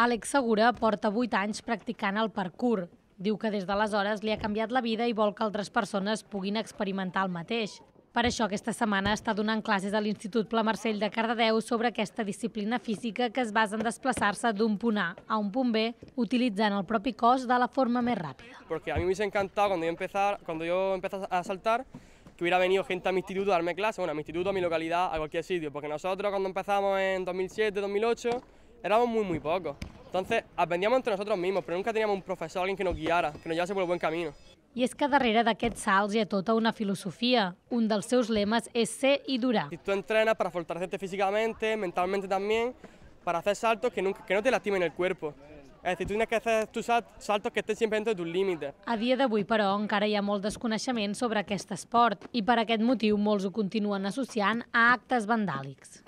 Àlex Segura porta 8 anys practicant el parkour. Diu que des d'aleshores li ha canviat la vida i vol que altres persones puguin experimentar el mateix. Per això aquesta setmana està donant classes a l'Institut Pla Marcell de Cardedeu sobre aquesta disciplina física que es basa en desplaçar-se d'un punt A a un punt B utilitzant el propi cos de la forma més ràpida. Porque a mí me hubiese encantado cuando yo, empezar, cuando yo empecé a saltar que hubiera venido gente a mi instituto a darme clases, bueno, a mi instituto, a mi localidad, a cualquier sitio, porque nosotros cuando empezamos en 2007, 2008, éramos muy, muy pocos. Entonces, aprendíamos entre nosotros mismos, pero nunca teníamos un profesor, alguien que nos guiara, que nos llevase por el buen camino. I és que darrere d'aquests salts hi ha tota una filosofia. Un dels seus lemes és ser i durar. Si tu entrenes para fortalecerte físicamente, mentalmente también, para hacer saltos que, nunca, que no te lastimen el cuerpo. Es decir, tú tienes que hacer tus saltos que estén siempre dentro de tus límites. A dia d'avui, però, encara hi ha molt desconeixement sobre aquest esport i per aquest motiu molts ho continuen associant a actes vandàlics.